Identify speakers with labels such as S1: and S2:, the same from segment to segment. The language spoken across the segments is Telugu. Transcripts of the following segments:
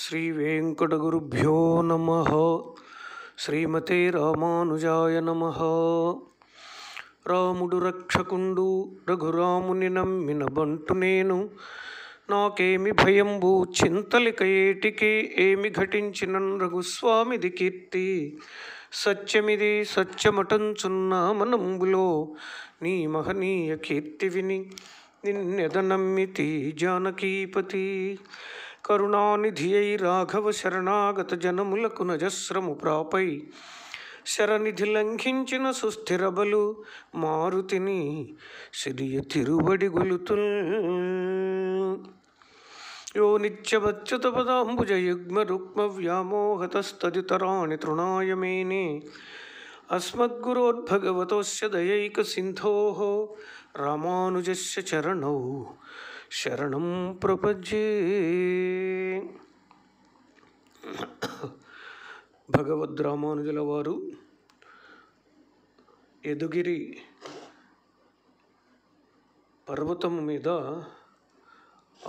S1: శ్రీ వెంకటగురుభ్యో నమ శ్రీమతే రామానుజాయ నమ రాముడు రక్షకుండు రఘురాముని నమ్మిన బంటు నేను నాకేమి భయంబు చింతలిక ఏటికి ఏమి ఘటించిన రఘుస్వామిది కీర్తి సత్యమిది సత్యమటంచున్న మనంబులో నీ మహనీయ కీర్తి విని నిన్నెద నమ్మితి జానకీపతి కరుణానిధియై రాఘవ శరణాగత జనములకు నజస్రము ప్రాపై శరనిధి లంఘించిన సుస్థిరబలు మారుతిని సిరియ తిరుబడి గొలుతుల్ యో నిత్యవచ్యుత రుక్మ వ్యామోహతస్తదితరాణి తృణాయ మేనే అస్మద్గురోద్భగవతోస్య దయైక సింధో రామానుజస్య చరణౌ శరణం ప్రపజ్యే భగవద్ రామానుజుల వారు ఎదుగిరి పర్వతం మీద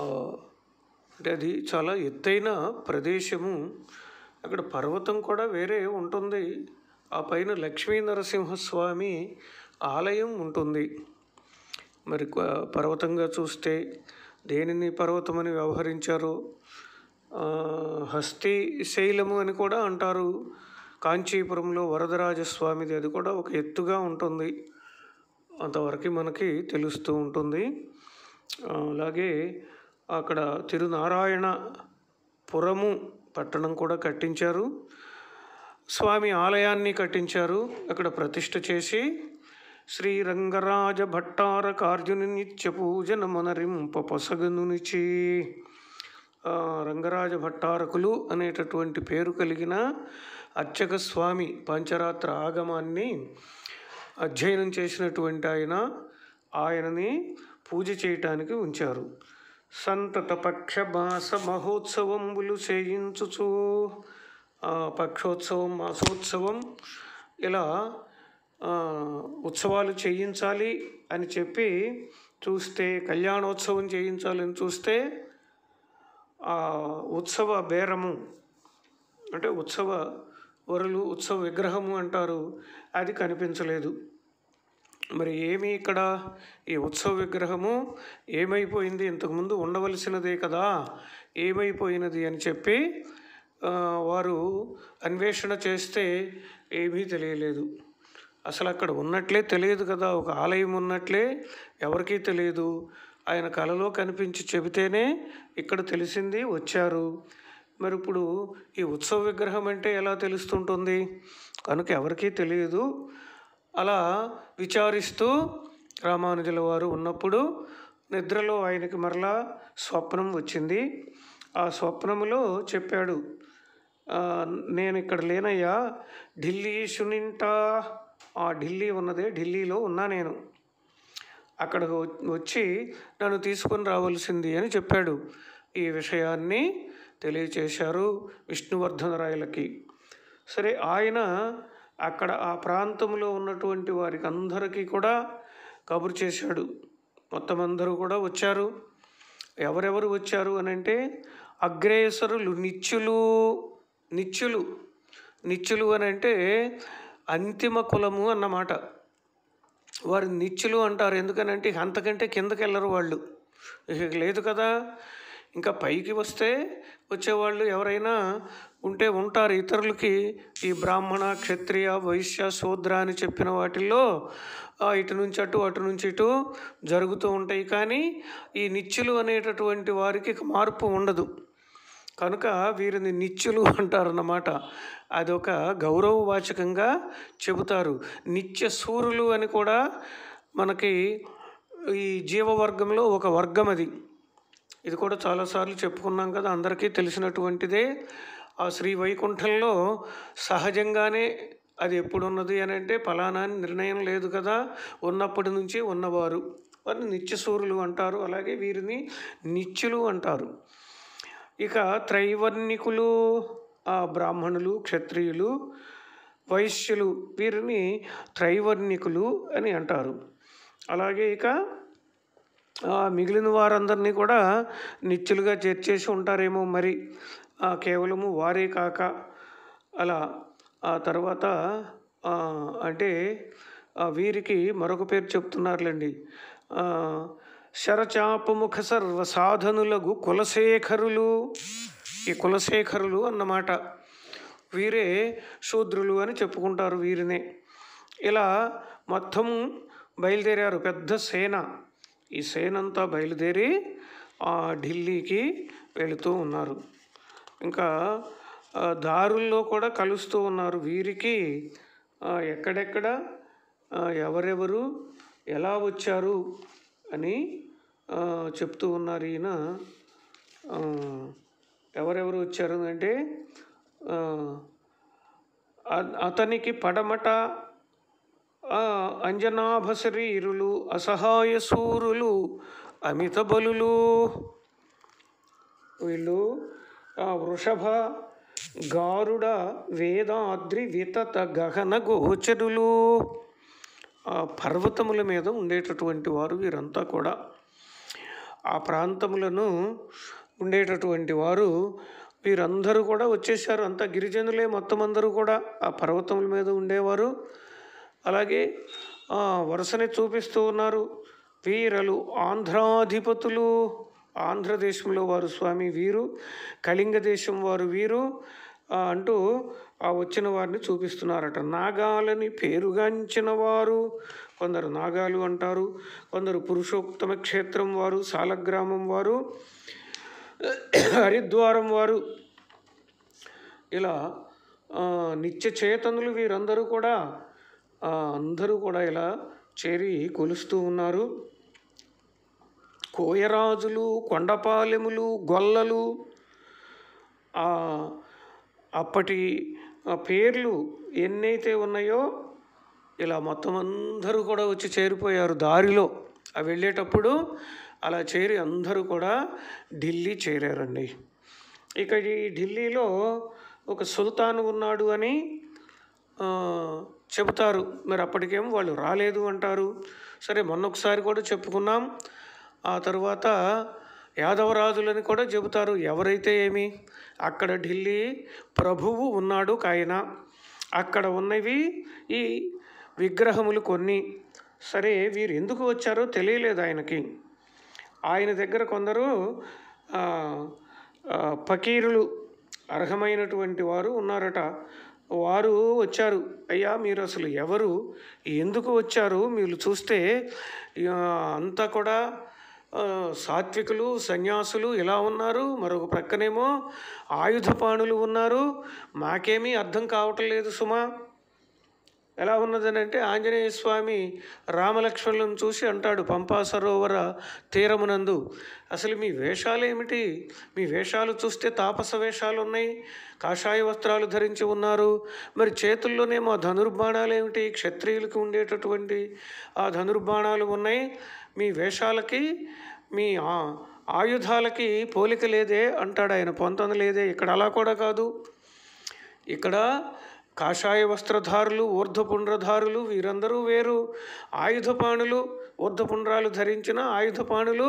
S1: అంటే అది చాలా ఎత్తైన ప్రదేశము అక్కడ పర్వతం కూడా వేరే ఉంటుంది ఆ పైన లక్ష్మీ నరసింహస్వామి ఆలయం ఉంటుంది మరి పర్వతంగా చూస్తే దేనిని పర్వతమని వ్యవహరించారు హస్తి శైలము అని కూడా అంటారు కాంచీపురంలో వరదరాజస్వామిది అది కూడా ఒక ఎత్తుగా ఉంటుంది అంతవరకు మనకి తెలుస్తూ ఉంటుంది అలాగే అక్కడ తిరునారాయణ పురము పట్టణం కూడా కట్టించారు స్వామి ఆలయాన్ని కట్టించారు అక్కడ ప్రతిష్ఠ చేసి శ్రీరంగరాజ భట్టారకార్జుని నిత్య పూజన మనరింపపసగనునిచి రంగరాజ భట్టారకులు అనేటటువంటి పేరు కలిగిన అర్చక స్వామి పంచరాత్ర ఆగమాన్ని అధ్యయనం చేసినటువంటి ఆయన ఆయనని పూజ చేయటానికి ఉంచారు సంతత మాస మహోత్సవంబులు చేయించుచు పక్షోత్సవం మాసోత్సవం ఇలా ఉత్సవాలు చేయించాలి అని చెప్పి చూస్తే కళ్యాణోత్సవం చేయించాలని చూస్తే ఉత్సవ బేరము అంటే ఉత్సవ వరులు ఉత్సవ విగ్రహము అంటారు అది కనిపించలేదు మరి ఏమి ఇక్కడ ఈ ఉత్సవ విగ్రహము ఏమైపోయింది ఇంతకుముందు ఉండవలసినదే కదా ఏమైపోయినది అని చెప్పి వారు అన్వేషణ చేస్తే ఏమీ తెలియలేదు అసలు అక్కడ ఉన్నట్లే తెలియదు కదా ఒక ఆలయం ఉన్నట్లే ఎవరికీ తెలియదు ఆయన కలలో కనిపించి చెబితేనే ఇక్కడ తెలిసింది వచ్చారు మరి ఇప్పుడు ఈ ఉత్సవ విగ్రహం అంటే ఎలా తెలుస్తుంటుంది కనుక ఎవరికీ తెలియదు అలా విచారిస్తూ రామానుజుల వారు ఉన్నప్పుడు నిద్రలో ఆయనకి మరలా స్వప్నం వచ్చింది ఆ స్వప్నములో చెప్పాడు నేను ఇక్కడ లేనయ్యా ఢిల్లీ సునింటా ఆ ఢిల్లీ ఉన్నదే ఢిల్లీలో ఉన్నా నేను అక్కడ వచ్చి నన్ను తీసుకొని రావాల్సింది అని చెప్పాడు ఈ విషయాన్ని తెలియచేశారు విష్ణువర్ధనరాయలకి సరే ఆయన అక్కడ ఆ ప్రాంతంలో ఉన్నటువంటి వారికి అందరికీ కూడా కబురు చేశాడు మొత్తం అందరూ కూడా వచ్చారు ఎవరెవరు వచ్చారు అని అంటే అగ్రేసరులు నిత్యులు నిత్యులు నిత్యులు అని అంటే అంతిమ కులము అన్నమాట వారు నిత్యులు అంటారు ఎందుకనంటే అంతకంటే కిందకి వెళ్ళరు వాళ్ళు ఇక లేదు కదా ఇంకా పైకి వస్తే వచ్చేవాళ్ళు ఎవరైనా ఉంటే ఉంటారు ఇతరులకి ఈ బ్రాహ్మణ క్షత్రియ వైశ్య శూద్ర అని చెప్పిన వాటిల్లో ఇటు నుంచి అటు అటు నుంచి ఇటు జరుగుతూ ఉంటాయి కానీ ఈ నిత్యులు అనేటటువంటి వారికి మార్పు ఉండదు కనుక వీరిని నిత్యులు అంటారన్నమాట అదొక గౌరవవాచకంగా చెబుతారు నిత్య సూర్యులు అని కూడా మనకి ఈ జీవవర్గంలో ఒక వర్గం అది ఇది కూడా చాలాసార్లు చెప్పుకున్నాం కదా అందరికీ తెలిసినటువంటిదే ఆ శ్రీ వైకుంఠంలో సహజంగానే అది ఎప్పుడున్నది అని అంటే ఫలానా నిర్ణయం లేదు కదా ఉన్నప్పటి నుంచి ఉన్నవారు వారిని నిత్యసూరులు అంటారు అలాగే వీరిని నిత్యులు అంటారు ఇక త్రైవర్ణికులు ఆ బ్రాహ్మణులు క్షత్రియులు వైశ్యులు వీరిని త్రైవర్ణికులు అని అంటారు అలాగే ఇక మిగిలిన వారందరినీ కూడా నిత్యులుగా చేర్చేసి ఉంటారేమో మరి కేవలము వారే కాక అలా ఆ తర్వాత అంటే వీరికి మరొక పేరు చెప్తున్నారులేండి శరచాపముఖ సాధనులకు కులశేఖరులు ఈ కులశేఖరులు అన్నమాట వీరే శూద్రులు అని చెప్పుకుంటారు వీరినే ఇలా మొత్తం బయలుదేరారు పెద్ద సేన ఈ సేనంతా బయలుదేరి ఢిల్లీకి వెళుతూ ఉన్నారు ఇంకా దారుల్లో కూడా కలుస్తూ ఉన్నారు వీరికి ఎక్కడెక్కడ ఎవరెవరు ఎలా వచ్చారు అని చెప్తూ ఉన్నారు ఈయన ఎవరెవరు వచ్చారు అంటే అతనికి పడమట అంజనాభశరీరులు అసహాయ సూరులు అమిత బలులు వీళ్ళు వృషభ గారుడ వేదాద్రి వితత గహన గోచరులు ఆ పర్వతముల మీద ఉండేటటువంటి వారు వీరంతా కూడా ఆ ప్రాంతములను ఉండేటటువంటి వారు వీరందరూ కూడా వచ్చేసారు అంతా గిరిజనులే మొత్తం అందరూ కూడా ఆ పర్వతముల మీద ఉండేవారు అలాగే వరుసనే చూపిస్తూ ఉన్నారు వీరలు ఆంధ్రాధిపతులు ఆంధ్రదేశంలో వారు స్వామి వీరు కళింగ దేశం వారు వీరు అంటూ ఆ వచ్చిన వారిని చూపిస్తున్నారట నాగాలని పేరుగాంచిన వారు కొందరు నాగాలు అంటారు కొందరు పురుషోత్తమ క్షేత్రం వారు సాలగ్రామం వారు హరిద్వారం వారు ఇలా నిత్య చేతనులు వీరందరూ కూడా అందరూ కూడా ఇలా చేరి కొలుస్తూ ఉన్నారు కోయరాజులు కొండపాలెములు గొల్లలు అప్పటి పేర్లు ఎన్నైతే ఉన్నాయో ఇలా మొత్తం అందరూ కూడా వచ్చి చేరిపోయారు దారిలో అవి వెళ్ళేటప్పుడు అలా చేరి అందరూ కూడా ఢిల్లీ చేరారండి ఇక ఈ ఢిల్లీలో ఒక సుల్తాన్ ఉన్నాడు అని చెబుతారు మరి అప్పటికేం వాళ్ళు రాలేదు అంటారు సరే మొన్నొకసారి కూడా చెప్పుకున్నాం ఆ తర్వాత యాదవరాజులని కూడా చెబుతారు ఎవరైతే ఏమి అక్కడ ఢిల్లీ ప్రభువు ఉన్నాడు కాయన అక్కడ ఉన్నవి ఈ విగ్రహములు కొన్ని సరే వీరు ఎందుకు వచ్చారో తెలియలేదు ఆయనకి ఆయన దగ్గర కొందరు పకీరులు అర్హమైనటువంటి వారు ఉన్నారట వారు వచ్చారు అయ్యా మీరు అసలు ఎవరు ఎందుకు వచ్చారు మీరు చూస్తే అంతా కూడా సాత్వికులు సన్యాసులు ఇలా ఉన్నారు మరొక ప్రక్కనేమో ఆయుధపాణులు ఉన్నారు మాకేమీ అర్థం కావటం లేదు సుమా ఎలా ఉన్నదనంటే ఆంజనేయ స్వామి రామలక్ష్మణులను చూసి అంటాడు పంపా సరోవర తీరమునందు అసలు మీ వేషాలు ఏమిటి మీ వేషాలు చూస్తే తాపస వేషాలు ఉన్నాయి కాషాయ వస్త్రాలు ధరించి ఉన్నారు మరి చేతుల్లోనేమో ధనుర్బాణాలు ఏమిటి క్షత్రియులకు ఉండేటటువంటి ఆ ధనుర్బాణాలు ఉన్నాయి మీ వేషాలకి మీ ఆయుధాలకి పోలిక లేదే అంటాడు ఆయన పొంతన లేదే ఇక్కడ అలా కూడా కాదు ఇక్కడ కాషాయ వస్త్రధారులు ఊర్ధపుండ్రధారులు వీరందరూ వేరు ఆయుధపాణులు ఊర్ధపుండ్రాలు ధరించిన ఆయుధపాణులు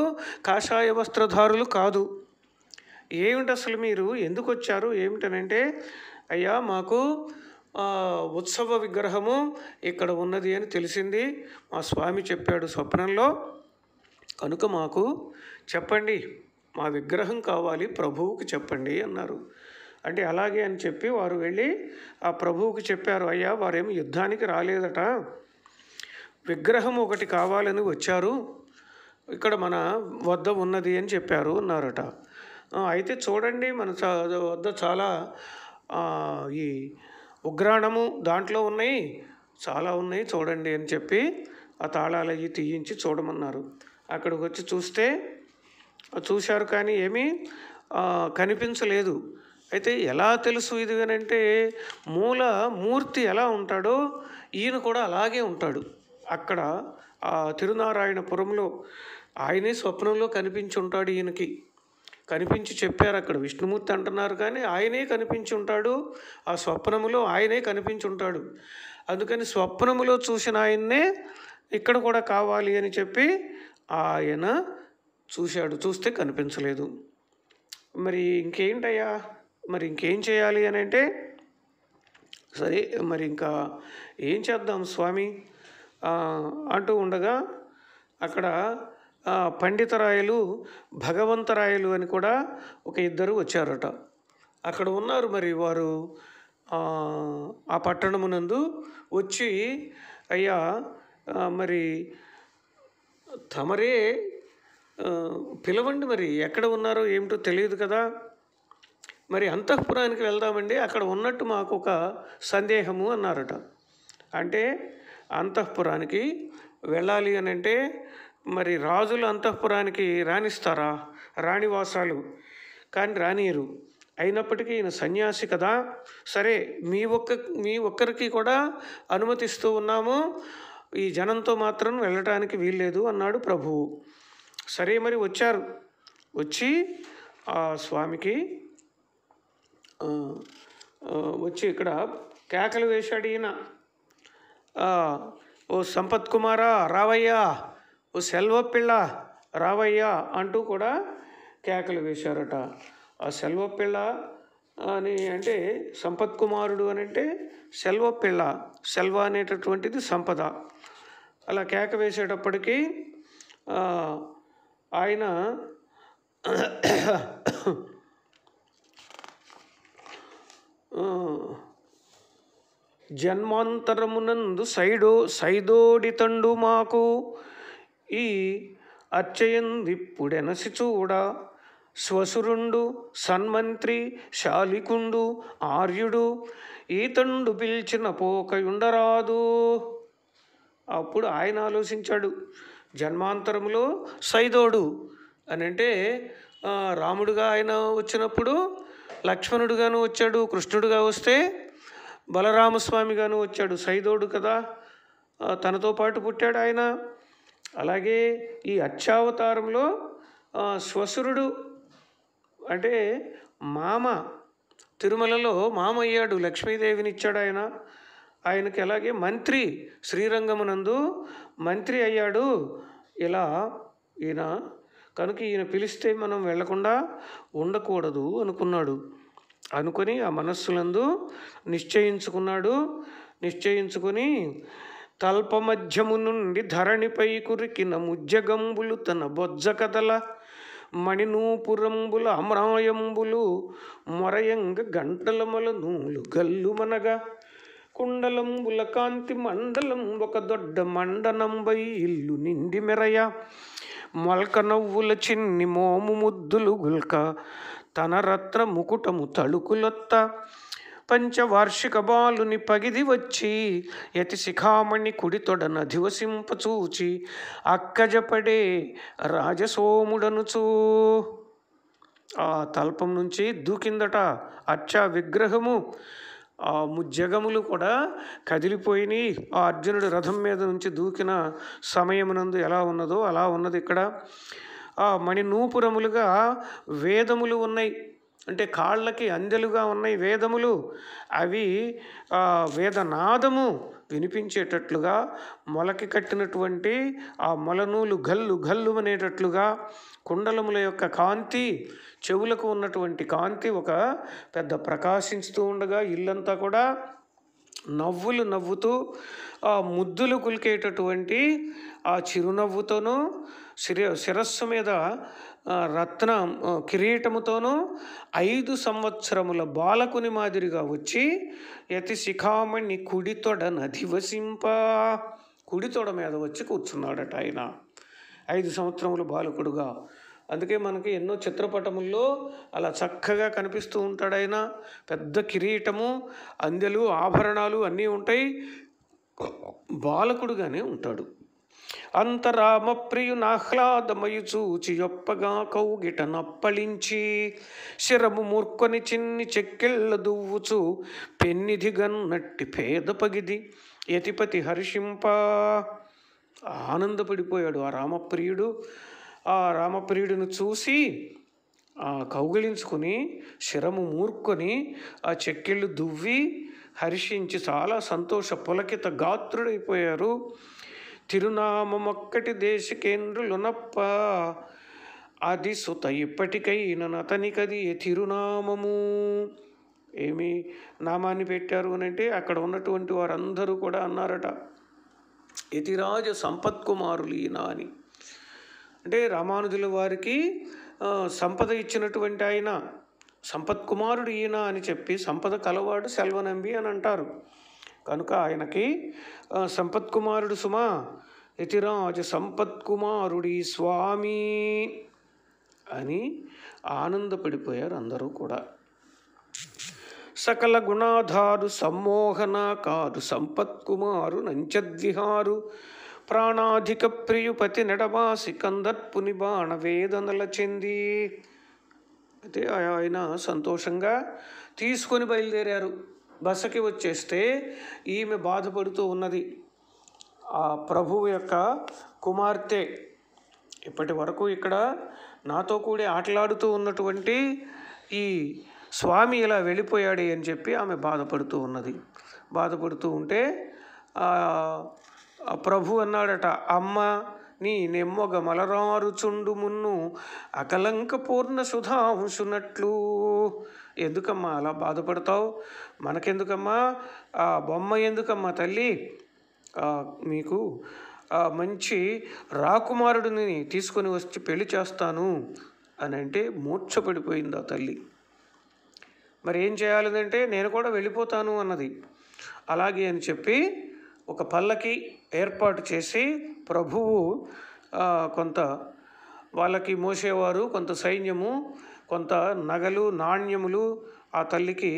S1: కాషాయ వస్త్రధారులు కాదు ఏమిటి అసలు మీరు ఎందుకు వచ్చారు ఏమిటనంటే అయ్యా మాకు ఉత్సవ విగ్రహము ఇక్కడ ఉన్నది అని తెలిసింది మా స్వామి చెప్పాడు స్వప్నంలో కనుక మాకు చెప్పండి మా విగ్రహం కావాలి ప్రభువుకి చెప్పండి అన్నారు అంటే అలాగే అని చెప్పి వారు వెళ్ళి ఆ ప్రభువుకి చెప్పారు అయ్యా వారేమి యుద్ధానికి రాలేదట విగ్రహం ఒకటి కావాలని వచ్చారు ఇక్కడ మన వద్ద ఉన్నది అని చెప్పారు అన్నారట అయితే చూడండి మన వద్ద చాలా ఈ ఉగ్రాణము దాంట్లో ఉన్నాయి చాలా ఉన్నాయి చూడండి అని చెప్పి ఆ తాళాలు అవి తీయించి చూడమన్నారు అక్కడికి వచ్చి చూస్తే చూశారు కానీ ఏమీ కనిపించలేదు అయితే ఎలా తెలుసు ఇది అంటే మూల మూర్తి ఎలా ఉంటాడో ఈయన కూడా అలాగే ఉంటాడు అక్కడ ఆ తిరునారాయణపురంలో ఆయనే స్వప్నంలో కనిపించి ఉంటాడు ఈయనకి కనిపించి చెప్పారు అక్కడ విష్ణుమూర్తి అంటున్నారు కానీ ఆయనే కనిపించి ఉంటాడు ఆ స్వప్నములో ఆయనే కనిపించి ఉంటాడు అందుకని స్వప్నములో చూసిన ఆయన్నే ఇక్కడ కూడా కావాలి అని చెప్పి ఆయన చూశాడు చూస్తే కనిపించలేదు మరి ఇంకేంటయ్యా మరి ఇంకేం చేయాలి అని అంటే సరే మరి ఇంకా ఏం చేద్దాం స్వామి అంటూ ఉండగా అక్కడ పండితరాయలు భగవంతరాయలు అని కూడా ఒక ఇద్దరు వచ్చారట అక్కడ ఉన్నారు మరి వారు ఆ పట్టణమునందు వచ్చి అయ్యా మరి తమరే పిలవండి మరి ఎక్కడ ఉన్నారో ఏమిటో తెలియదు కదా మరి అంతఃపురానికి వెళ్దామండి అక్కడ ఉన్నట్టు మాకు ఒక సందేహము అన్నారట అంటే అంతఃపురానికి వెళ్ళాలి అని అంటే మరి రాజులు అంతఃపురానికి రాణిస్తారా రాణివాసాలు కానీ రానియరు అయినప్పటికీ ఈయన సన్యాసి కదా సరే మీ ఒక్క మీ ఒక్కరికి కూడా అనుమతిస్తూ ఉన్నాము ఈ జనంతో మాత్రం వెళ్ళటానికి వీల్లేదు అన్నాడు ప్రభువు సరే మరి వచ్చారు వచ్చి ఆ స్వామికి వచ్చి ఇక్కడ కేకలు వేశాడు ఈయన ఓ సంపత్ కుమారా రావయ్యా ఓ సెల్వ పిల్ల రావయ్యా అంటూ కూడా కేకలు వేశారట ఆ సెల్వ పిల్ల అని అంటే సంపత్ కుమారుడు అని అంటే సెల్వ పిల్ల సెల్వ అనేటటువంటిది సంపద అలా కేక వేసేటప్పటికీ ఆయన జన్మాంతరమునందు సైడో సైదోడితండు మాకు ఈ అర్చయందిప్పుడెనసి చూడ స్వసురుండు సన్మంత్రి శాలికుండు ఆర్యుడు ఈతండు పిలిచిన పోకయుండరాదు అప్పుడు ఆయన ఆలోచించాడు జన్మాంతరంలో సైదోడు అని అంటే రాముడుగా ఆయన వచ్చినప్పుడు లక్ష్మణుడుగాను వచ్చాడు కృష్ణుడుగా వస్తే బలరామస్వామిగాను వచ్చాడు సైదోడు కదా తనతో పాటు పుట్టాడు ఆయన అలాగే ఈ అచ్చావతారంలో శ్వసురుడు అంటే మామ తిరుమలలో మామ అయ్యాడు లక్ష్మీదేవినిచ్చాడు ఆయన ఆయనకి అలాగే మంత్రి శ్రీరంగమునందు మంత్రి అయ్యాడు ఇలా ఈయన కనుక ఈయన పిలిస్తే మనం వెళ్లకుండా ఉండకూడదు అనుకున్నాడు అనుకుని ఆ మనస్సులందు నిశ్చయించుకున్నాడు నిశ్చయించుకొని తల్పమధ్యము నుండి ధరణిపై కురికిన ముజ్జగంబులు తన బొజ్జ కథల మణినూపురంబుల అమరాయంబులు మొరయంగ గంటలమల నూలు గల్లుమనగా కుండలంబుల కాంతి మండలం ఒక దొడ్డ మండనంబై ఇల్లు నిండి మెరయ మొలక నవ్వుల చిన్ని మోము ముద్దులు గుల్క తన రత్ర ముకుటము తళుకులొత్త పంచవార్షిక బాలుని పగిది వచ్చి యతి శిఖామణి కుడితొడన ధివసింపచూచి అక్కజపడే రాజసోముడనుచూ ఆ తల్పం నుంచి దూకిందట అచ్చా విగ్రహము ఆ ముజ్జగములు కూడా కదిలిపోయినాయి ఆ అర్జునుడు రథం మీద నుంచి దూకిన సమయమునందు ఎలా ఉన్నదో అలా ఉన్నది ఇక్కడ ఆ మణినూపురములుగా వేదములు ఉన్నాయి అంటే కాళ్ళకి అందెలుగా ఉన్నాయి వేదములు అవి వేదనాదము వినిపించేటట్లుగా మొలకి కట్టినటువంటి ఆ మొలనూలు గల్లు గల్లు అనేటట్లుగా కుండలముల యొక్క కాంతి చెవులకు ఉన్నటువంటి కాంతి ఒక పెద్ద ప్రకాశించుతూ ఉండగా ఇల్లంతా కూడా నవ్వులు నవ్వుతూ ఆ ముద్దులు కులికేటటువంటి ఆ చిరునవ్వుతోనూ శిర శిరస్సు మీద రత్న కిరీటముతోనూ ఐదు సంవత్సరముల బాలకుని మాదిరిగా వచ్చి యతి శిఖామణి కుడితొడ నధివసింప కుడితొడ మీద వచ్చి కూర్చున్నాడట ఆయన ఐదు సంవత్సరముల బాలకుడుగా అందుకే మనకి ఎన్నో చిత్రపటముల్లో అలా చక్కగా కనిపిస్తూ ఉంటాడు ఆయన పెద్ద కిరీటము అందెలు ఆభరణాలు అన్నీ ఉంటాయి బాలకుడుగానే ఉంటాడు అంతరామ ప్రియునాహ్లాదమయు చూచి ఒప్పగా కౌగిట నప్పళించి శిరము మూర్కొని చిన్ని చెక్కెళ్ళ దువ్వుచు పెన్నిధిగన్నట్టి పేద పగిది యతిపతి హర్షింప ఆనందపడిపోయాడు ఆ రామప్రియుడు ఆ రామప్రియుడిని చూసి కౌగిలించుకొని శిరము మూర్కొని ఆ చెక్కిళ్ళు దువ్వి హర్షించి చాలా సంతోష పులకిత గాత్రుడైపోయారు తిరునామమొక్కటి దేశికేంద్రులునప్ప అది సుత ఇప్పటికైనా అతనికది తిరునామము ఏమి నామాన్ని పెట్టారు అని అంటే అక్కడ ఉన్నటువంటి వారందరూ కూడా అన్నారట యతిరాజ సంపత్ కుమారులీనా అని అంటే రామానుజుల వారికి సంపద ఇచ్చినటువంటి ఆయన సంపత్ కుమారుడు ఈయన అని చెప్పి సంపద కలవాడు సెల్వనంబి అని అంటారు కనుక ఆయనకి సంపత్ కుమారుడు సుమా యతిరాజు సంపత్ కుమారుడి స్వామి అని ఆనందపడిపోయారు అందరూ కూడా సకల గుణాధారు సమ్మోహన కాదు సంపత్ కుమారు నంచద్విహారు ప్రాణాధిక ప్రియుపతి నెడవాసి కందర్పుని బాణ వేదనల చెంది అయితే ఆయన సంతోషంగా తీసుకొని బయలుదేరారు బసకి వచ్చేస్తే ఈమె బాధపడుతూ ఉన్నది ఆ ప్రభువు యొక్క కుమార్తె ఇప్పటి వరకు ఇక్కడ నాతో కూడి ఆటలాడుతూ ఉన్నటువంటి ఈ స్వామి ఇలా వెళ్ళిపోయాడే అని చెప్పి ఆమె బాధపడుతూ ఉన్నది బాధపడుతూ ఉంటే ప్రభు అన్నాడట అమ్మ నీ నెమ్మొగ మలరారుచుండు మున్ను అకలంక పూర్ణ సుధాంశునట్లు ఎందుకమ్మా అలా బాధపడతావు మనకెందుకమ్మా ఆ బొమ్మ ఎందుకమ్మా తల్లి మీకు మంచి రాకుమారుడిని తీసుకొని వచ్చి పెళ్లి చేస్తాను అని అంటే మూర్చపడిపోయింది ఆ తల్లి మరి ఏం చేయాలంటే నేను కూడా వెళ్ళిపోతాను అన్నది అలాగే అని చెప్పి ఒక పల్లకి ఏర్పాటు చేసి ప్రభువు కొంత వాళ్ళకి మోసేవారు కొంత సైన్యము కొంత నగలు నాణ్యములు ఆ తల్లికి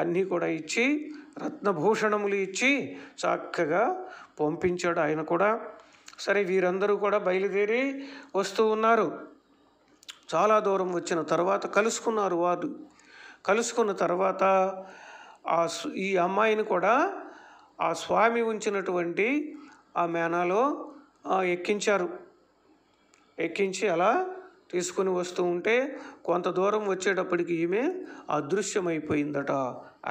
S1: అన్నీ కూడా ఇచ్చి రత్నభూషణములు ఇచ్చి చక్కగా పంపించాడు ఆయన కూడా సరే వీరందరూ కూడా బయలుదేరి వస్తూ ఉన్నారు చాలా దూరం వచ్చిన తర్వాత కలుసుకున్నారు వారు కలుసుకున్న తర్వాత ఆ ఈ అమ్మాయిని కూడా ఆ స్వామి ఉంచినటువంటి ఆ మేనాలో ఎక్కించారు ఎక్కించి అలా తీసుకుని వస్తూ ఉంటే కొంత దూరం వచ్చేటప్పటికి ఈమె అదృశ్యమైపోయిందట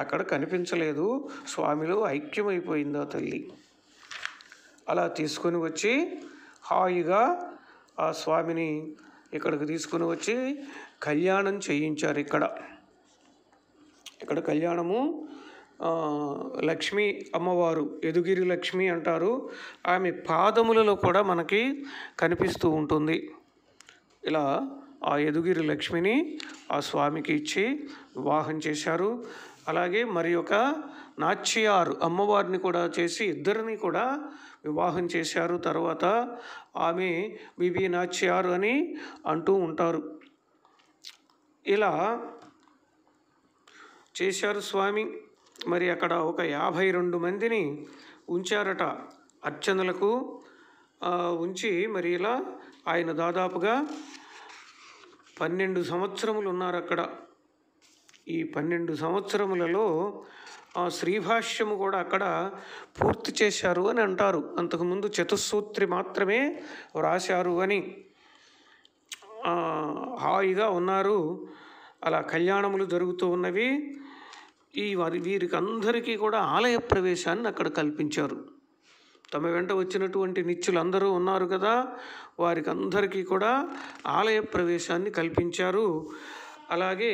S1: అక్కడ కనిపించలేదు స్వామిలో ఐక్యమైపోయిందా తల్లి అలా తీసుకొని వచ్చి హాయిగా ఆ స్వామిని ఇక్కడికి తీసుకుని వచ్చి కళ్యాణం చేయించారు ఇక్కడ ఇక్కడ కళ్యాణము లక్ష్మీ అమ్మవారు ఎదుగిరి లక్ష్మి అంటారు ఆమె పాదములలో కూడా మనకి కనిపిస్తూ ఉంటుంది ఇలా ఆ యదుగిరి లక్ష్మిని ఆ స్వామికి ఇచ్చి వివాహం చేశారు అలాగే మరి ఒక నాచ్యారు అమ్మవారిని కూడా చేసి ఇద్దరిని కూడా వివాహం చేశారు తర్వాత ఆమె బీబీ నాచ్యారు అని అంటూ ఉంటారు ఇలా చేశారు స్వామి మరి అక్కడ ఒక యాభై రెండు మందిని ఉంచారట అర్చనలకు ఉంచి మరి ఇలా ఆయన దాదాపుగా పన్నెండు సంవత్సరములు ఉన్నారు అక్కడ ఈ పన్నెండు సంవత్సరములలో ఆ శ్రీభాష్యము కూడా అక్కడ పూర్తి చేశారు అని అంటారు అంతకుముందు చతుస్సూత్రి మాత్రమే వ్రాశారు అని హాయిగా ఉన్నారు అలా కళ్యాణములు జరుగుతూ ఉన్నవి ఈ వారి వీరికి అందరికీ కూడా ఆలయ ప్రవేశాన్ని అక్కడ కల్పించారు తమ వెంట వచ్చినటువంటి నిత్యులందరూ ఉన్నారు కదా వారికి అందరికీ కూడా ఆలయ ప్రవేశాన్ని కల్పించారు అలాగే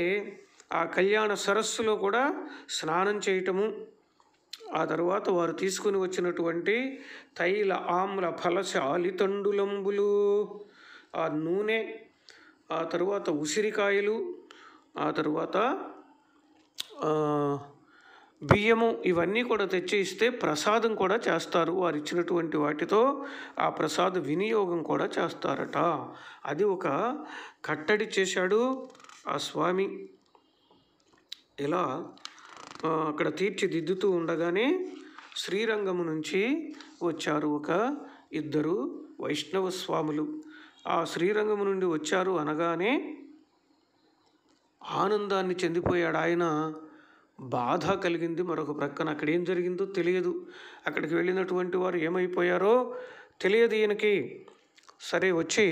S1: ఆ కళ్యాణ సరస్సులో కూడా స్నానం చేయటము ఆ తర్వాత వారు తీసుకుని వచ్చినటువంటి తైల ఆమ్ల ఫలస అలితండులంబులు ఆ నూనె ఆ తర్వాత ఉసిరికాయలు ఆ తర్వాత బియ్యము ఇవన్నీ కూడా తెచ్చి ఇస్తే ప్రసాదం కూడా చేస్తారు వారు ఇచ్చినటువంటి వాటితో ఆ ప్రసాద వినియోగం కూడా చేస్తారట అది ఒక కట్టడి చేశాడు ఆ స్వామి ఇలా అక్కడ తీర్చిదిద్దుతూ ఉండగానే శ్రీరంగము నుంచి వచ్చారు ఒక ఇద్దరు వైష్ణవ స్వాములు ఆ శ్రీరంగము నుండి వచ్చారు అనగానే ఆనందాన్ని చెందిపోయాడు ఆయన బాధ కలిగింది మరొక ప్రక్కన అక్కడ ఏం జరిగిందో తెలియదు అక్కడికి వెళ్ళినటువంటి వారు ఏమైపోయారో తెలియదు ఈయనకి సరే వచ్చి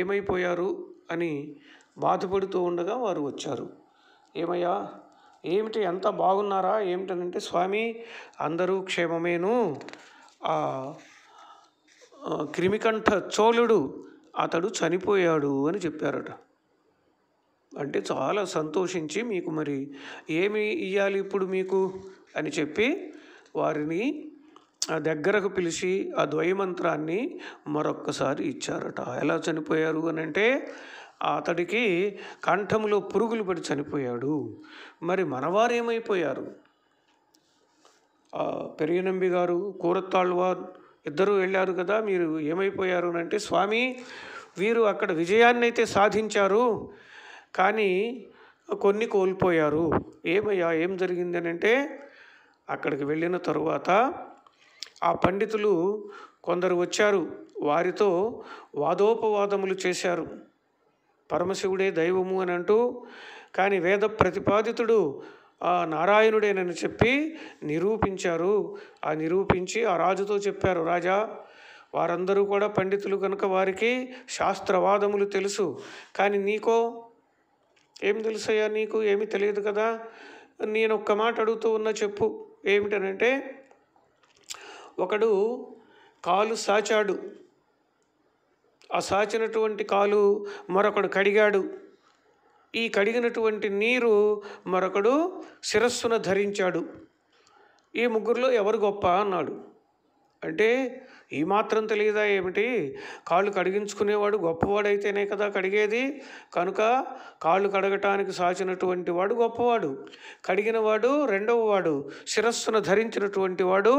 S1: ఏమైపోయారు అని బాధపడుతూ ఉండగా వారు వచ్చారు ఏమయ్యా ఏమిటి ఎంత బాగున్నారా ఏమిటనంటే స్వామి అందరూ క్షేమమేను క్రిమికంఠ చోళుడు అతడు చనిపోయాడు అని చెప్పారట అంటే చాలా సంతోషించి మీకు మరి ఏమి ఇవ్వాలి ఇప్పుడు మీకు అని చెప్పి వారిని దగ్గరకు పిలిచి ఆ ద్వయమంత్రాన్ని మరొక్కసారి ఇచ్చారట ఎలా చనిపోయారు అని అంటే అతడికి కంఠంలో పురుగులు పడి చనిపోయాడు మరి మనవారు ఏమైపోయారు పెరియనంబి గారు కూరత్తాళ్ళవారు ఇద్దరు వెళ్ళారు కదా మీరు ఏమైపోయారు అంటే స్వామి వీరు అక్కడ విజయాన్ని అయితే సాధించారు కానీ కొన్ని కోల్పోయారు ఏమయ్యా ఏం జరిగింది అని అంటే అక్కడికి వెళ్ళిన తరువాత ఆ పండితులు కొందరు వచ్చారు వారితో వాదోపవాదములు చేశారు పరమశివుడే దైవము అని అంటూ కానీ వేద ప్రతిపాదితుడు ఆ నారాయణుడేనని చెప్పి నిరూపించారు ఆ నిరూపించి ఆ రాజుతో చెప్పారు రాజా వారందరూ కూడా పండితులు కనుక వారికి శాస్త్రవాదములు తెలుసు కానీ నీకో ఏం తెలుసయ్యా నీకు ఏమీ తెలియదు కదా నేను ఒక్క మాట అడుగుతూ ఉన్నా చెప్పు ఏమిటనంటే ఒకడు కాలు సాచాడు ఆ సాచినటువంటి కాలు మరొకడు కడిగాడు ఈ కడిగినటువంటి నీరు మరొకడు శిరస్సున ధరించాడు ఈ ముగ్గురులో ఎవరు గొప్ప అన్నాడు అంటే ఈ మాత్రం తెలియదా ఏమిటి కాళ్ళు కడిగించుకునేవాడు గొప్పవాడైతేనే కదా కడిగేది కనుక కాళ్ళు కడగటానికి సాచినటువంటి వాడు గొప్పవాడు కడిగిన వాడు రెండవ వాడు శిరస్సును ధరించినటువంటి వాడు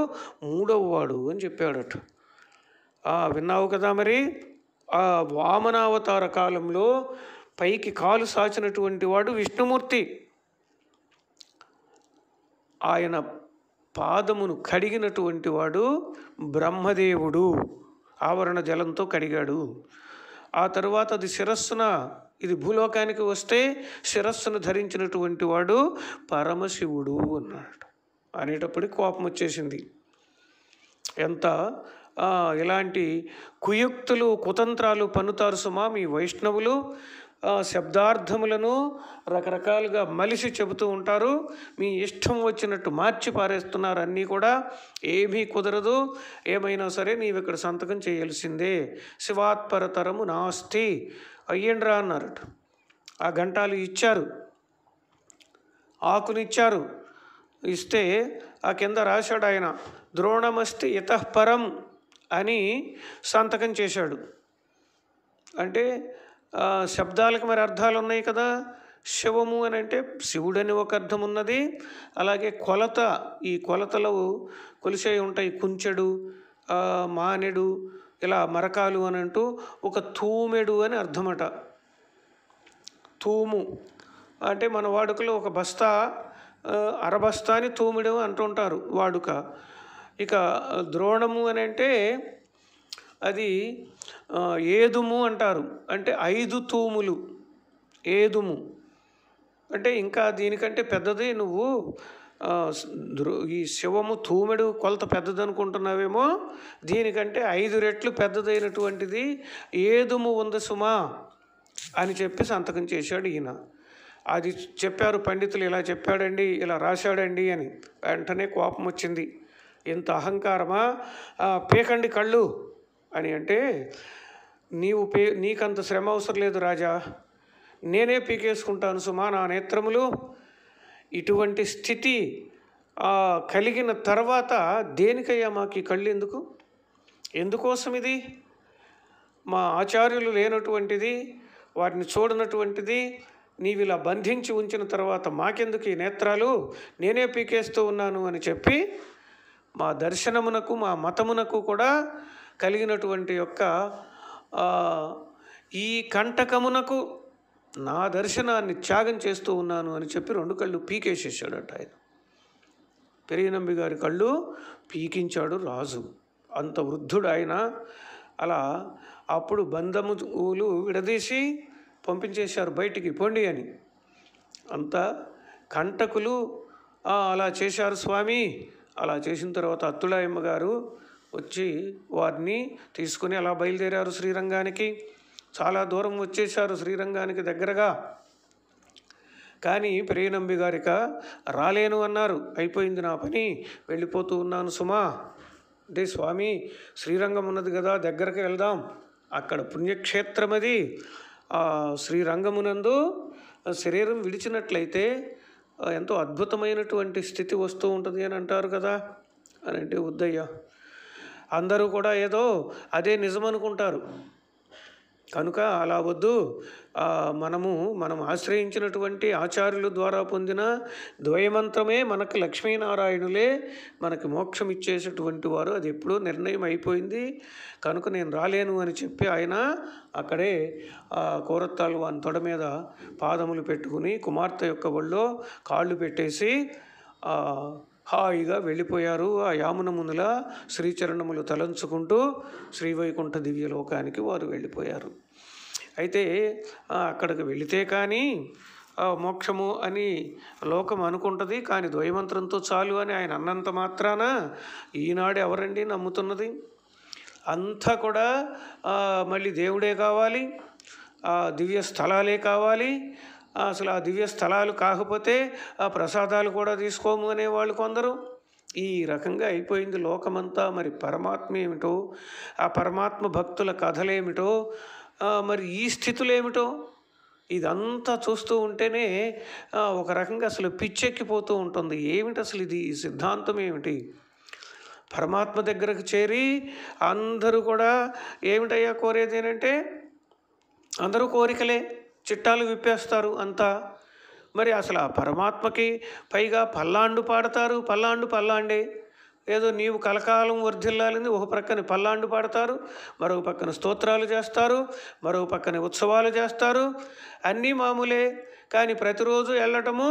S1: మూడవ వాడు అని చెప్పాడట విన్నావు కదా మరి ఆ వామనావతార కాలంలో పైకి కాలు సాచినటువంటి వాడు విష్ణుమూర్తి ఆయన పాదమును కడిగినటువంటి వాడు బ్రహ్మదేవుడు ఆవరణ జలంతో కడిగాడు ఆ తర్వాత అది శిరస్సున ఇది భూలోకానికి వస్తే శిరస్సును ధరించినటువంటి వాడు పరమశివుడు అన్నాడు అనేటప్పుడు కోపం వచ్చేసింది ఎంత ఇలాంటి కుయుక్తులు కుతంత్రాలు పన్నుతారు సుమా మీ వైష్ణవులు శబ్దార్థములను రకరకాలుగా మలిసి చెబుతూ ఉంటారు మీ ఇష్టం వచ్చినట్టు మార్చి పారేస్తున్నారు అన్నీ కూడా ఏమీ కుదరదు ఏమైనా సరే నీవు ఇక్కడ సంతకం చేయాల్సిందే శివాత్పరతరము నాస్తి అయ్యండ్రా అన్నారట ఆ గంటాలు ఇచ్చారు ఆకునిచ్చారు ఇస్తే ఆ కింద రాశాడు ఆయన ద్రోణమస్తి ఇతఃపరం అని సంతకం చేశాడు అంటే శబ్దాలకు మరి అర్థాలు ఉన్నాయి కదా శివము అని అంటే శివుడు అని ఒక అర్థం ఉన్నది అలాగే కొలత ఈ కొలతలు కొలిసే ఉంటాయి కుంచెడు మానెడు ఇలా మరకాలు అని అంటూ ఒక తూమెడు అని అర్థమట తూము అంటే మన వాడుకలో ఒక బస్తా అరబస్తాని అని తూమిడు అంటుంటారు వాడుక ఇక ద్రోణము అని అంటే అది ఏదుము అంటారు అంటే ఐదు తూములు ఏదుము అంటే ఇంకా దీనికంటే పెద్దది నువ్వు ఈ శివము తూమెడు కొలత పెద్దది అనుకుంటున్నావేమో దీనికంటే ఐదు రెట్లు పెద్దదైనటువంటిది ఏదుము ఉంది సుమా అని చెప్పి సంతకం చేశాడు ఈయన అది చెప్పారు పండితులు ఇలా చెప్పాడండి ఇలా రాశాడండి అని వెంటనే కోపం వచ్చింది ఇంత అహంకారమా పీకండి కళ్ళు అని అంటే నీవు పే నీకంత శ్రమ అవసరం లేదు రాజా నేనే పీకేసుకుంటాను సుమా నా నేత్రములు ఇటువంటి స్థితి కలిగిన తర్వాత దేనికయ్యా మాకు ఈ కళ్ళు ఎందుకు ఎందుకోసం ఇది మా ఆచార్యులు లేనటువంటిది వాటిని చూడనటువంటిది నీవు ఇలా బంధించి ఉంచిన తర్వాత మాకెందుకు ఈ నేత్రాలు నేనే పీకేస్తూ ఉన్నాను అని చెప్పి మా దర్శనమునకు మా మతమునకు కూడా కలిగినటువంటి యొక్క ఈ కంటకమునకు నా దర్శనాన్ని త్యాగం చేస్తూ ఉన్నాను అని చెప్పి రెండు కళ్ళు పీకేసేసాడట ఆయన పెరియనంబి గారి కళ్ళు పీకించాడు రాజు అంత వృద్ధుడు ఆయన అలా అప్పుడు బంధములు విడదీసి పంపించేశారు బయటికి పోండి అని అంత కంటకులు అలా చేశారు స్వామి అలా చేసిన తర్వాత అత్తులాయమ్మ గారు వచ్చి వారిని తీసుకుని అలా బయలుదేరారు శ్రీరంగానికి చాలా దూరం వచ్చేశారు శ్రీరంగానికి దగ్గరగా కానీ ప్రియనంబి గారిక రాలేను అన్నారు అయిపోయింది నా పని వెళ్ళిపోతూ ఉన్నాను సుమా అంటే స్వామి శ్రీరంగం ఉన్నది కదా దగ్గరకు వెళ్దాం అక్కడ పుణ్యక్షేత్రం అది శ్రీరంగమునందు శరీరం విడిచినట్లయితే ఎంతో అద్భుతమైనటువంటి స్థితి వస్తూ ఉంటుంది అని అంటారు కదా అని అంటే వద్దయ్యా అందరూ కూడా ఏదో అదే నిజం అనుకుంటారు కనుక అలా వద్దు మనము మనం ఆశ్రయించినటువంటి ఆచార్యుల ద్వారా పొందిన ద్వయమంత్రమే మనకు లక్ష్మీనారాయణులే మనకి మోక్షం ఇచ్చేటటువంటి వారు అది ఎప్పుడూ నిర్ణయం అయిపోయింది కనుక నేను రాలేను అని చెప్పి ఆయన అక్కడే కోరత్తాలు వాని తొడ మీద పాదములు పెట్టుకుని కుమార్తె యొక్క ఒళ్ళో కాళ్ళు పెట్టేసి హాయిగా వెళ్ళిపోయారు ఆ యామున ముందుల శ్రీచరణములు తలంచుకుంటూ శ్రీవైకుంఠ దివ్యలోకానికి వారు వెళ్ళిపోయారు అయితే అక్కడికి వెళితే కానీ మోక్షము అని లోకం అనుకుంటుంది కానీ ద్వయమంత్రంతో చాలు అని ఆయన అన్నంత మాత్రాన ఈనాడు ఎవరండి నమ్ముతున్నది అంతా కూడా మళ్ళీ దేవుడే కావాలి దివ్య స్థలాలే కావాలి అసలు ఆ దివ్య స్థలాలు కాకపోతే ఆ ప్రసాదాలు కూడా తీసుకోము అనేవాళ్ళు కొందరు ఈ రకంగా అయిపోయింది లోకమంతా మరి పరమాత్మ ఏమిటో ఆ పరమాత్మ భక్తుల కథలేమిటో మరి ఈ స్థితులేమిటో ఇదంతా చూస్తూ ఉంటేనే ఒక రకంగా అసలు పిచ్చెక్కిపోతూ ఉంటుంది ఏమిటి అసలు ఇది ఈ సిద్ధాంతం ఏమిటి పరమాత్మ దగ్గరకు చేరి అందరూ కూడా ఏమిటయ్యా కోరేది ఏంటంటే అందరూ కోరికలే చిట్టాలు విప్పేస్తారు అంతా మరి అసలు ఆ పరమాత్మకి పైగా పల్లాండు పాడతారు పల్లాండు పల్లాండే ఏదో నీవు కలకాలం వర్ధిల్లాలని ఒక ప్రక్కన పల్లాండు పాడతారు మరో పక్కన స్తోత్రాలు చేస్తారు మరో పక్కన ఉత్సవాలు చేస్తారు అన్నీ మామూలే కానీ ప్రతిరోజు వెళ్ళటము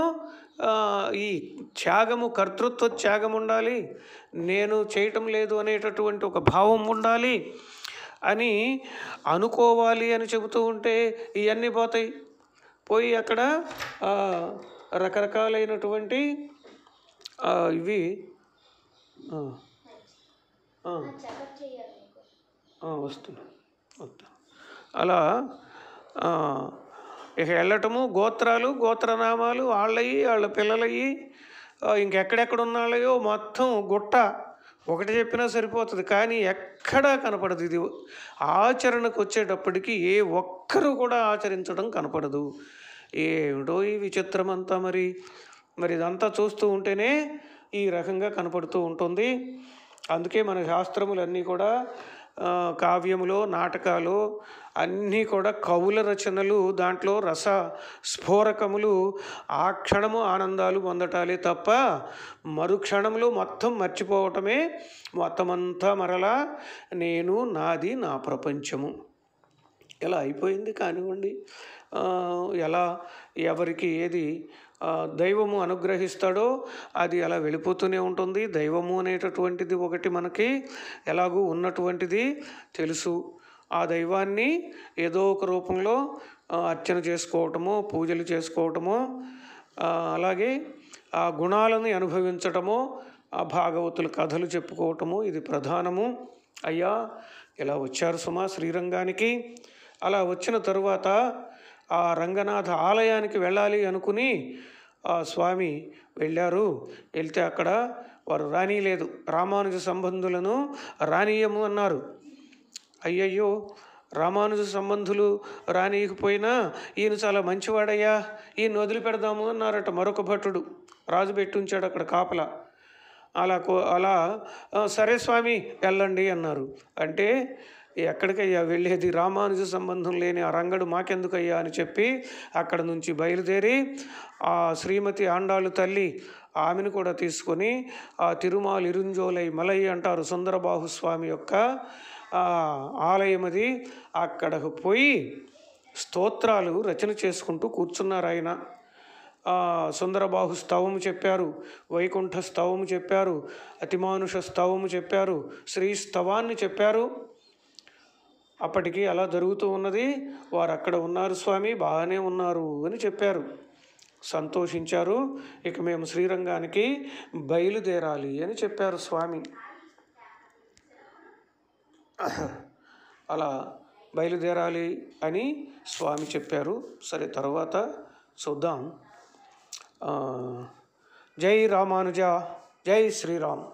S1: ఈ త్యాగము కర్తృత్వ త్యాగం ఉండాలి నేను చేయటం లేదు అనేటటువంటి ఒక భావం ఉండాలి అని అనుకోవాలి అని చెబుతూ ఉంటే ఇవన్నీ పోతాయి పోయి అక్కడ రకరకాలైనటువంటి ఇవి వస్తున్నా వస్తా అలా ఇక వెళ్ళటము గోత్రాలు గోత్రనామాలు వాళ్ళయ్యి వాళ్ళ పిల్లలయ్యి ఇంకెక్కడెక్కడ ఉన్నాళ్ళయో మొత్తం గుట్ట ఒకటి చెప్పినా సరిపోతుంది కానీ ఎక్కడా కనపడదు ఇది ఆచరణకు వచ్చేటప్పటికీ ఏ ఒక్కరు కూడా ఆచరించడం కనపడదు ఏమిటో ఈ విచిత్రం అంతా మరి మరి ఇదంతా చూస్తూ ఉంటేనే ఈ రకంగా కనపడుతూ ఉంటుంది అందుకే మన శాస్త్రములన్నీ కూడా కావ్యములో నాటకాలు అన్నీ కూడా కవుల రచనలు దాంట్లో రస స్ఫోరకములు ఆ క్షణము ఆనందాలు పొందటాలే తప్ప మరుక్షణంలో మొత్తం మర్చిపోవటమే మొత్తమంతా మరలా నేను నాది నా ప్రపంచము ఇలా అయిపోయింది కానివ్వండి ఎలా ఎవరికి ఏది దైవము అనుగ్రహిస్తాడో అది అలా వెళ్ళిపోతూనే ఉంటుంది దైవము అనేటటువంటిది ఒకటి మనకి ఎలాగూ ఉన్నటువంటిది తెలుసు ఆ దైవాన్ని ఏదో ఒక రూపంలో అర్చన చేసుకోవటమో పూజలు చేసుకోవటమో అలాగే ఆ గుణాలను అనుభవించటము ఆ భాగవతుల కథలు చెప్పుకోవటము ఇది ప్రధానము అయ్యా ఇలా వచ్చారు సుమా శ్రీరంగానికి అలా వచ్చిన తరువాత ఆ రంగనాథ ఆలయానికి వెళ్ళాలి అనుకుని ఆ స్వామి వెళ్ళారు వెళ్తే అక్కడ వారు రానియలేదు రామానుజ సంబంధులను రానీయము అన్నారు అయ్యయ్యో రామానుజ సంబంధులు రానియకపోయినా ఈయన చాలా మంచివాడయ్యా ఈయన వదిలిపెడదాము అన్నారట మరొక భటుడు రాజు పెట్టుంచాడు అక్కడ కాపల అలా అలా సరే స్వామి వెళ్ళండి అన్నారు అంటే ఎక్కడికయ్యా వెళ్ళేది రామానుజ సంబంధం లేని ఆ రంగడు మాకెందుకయ్యా అని చెప్పి అక్కడ నుంచి బయలుదేరి ఆ శ్రీమతి ఆండాళ్ళు తల్లి ఆమెను కూడా తీసుకొని ఆ తిరుమాల ఇరుంజోలై మలై అంటారు సుందరబాహు స్వామి యొక్క ఆలయమది అక్కడకు పోయి స్తోత్రాలు రచన చేసుకుంటూ కూర్చున్నారు ఆయన సుందరబాహు స్తవము చెప్పారు వైకుంఠ స్తవము చెప్పారు అతిమానుష స్తవము చెప్పారు శ్రీ స్తవాన్ని చెప్పారు అప్పటికి అలా జరుగుతూ ఉన్నది వారు అక్కడ ఉన్నారు స్వామి బాగానే ఉన్నారు అని చెప్పారు సంతోషించారు ఇక మేము శ్రీరంగానికి బయలుదేరాలి అని చెప్పారు స్వామి అలా బయలుదేరాలి అని స్వామి చెప్పారు సరే తర్వాత చూద్దాం జై రామానుజ జై శ్రీరామ్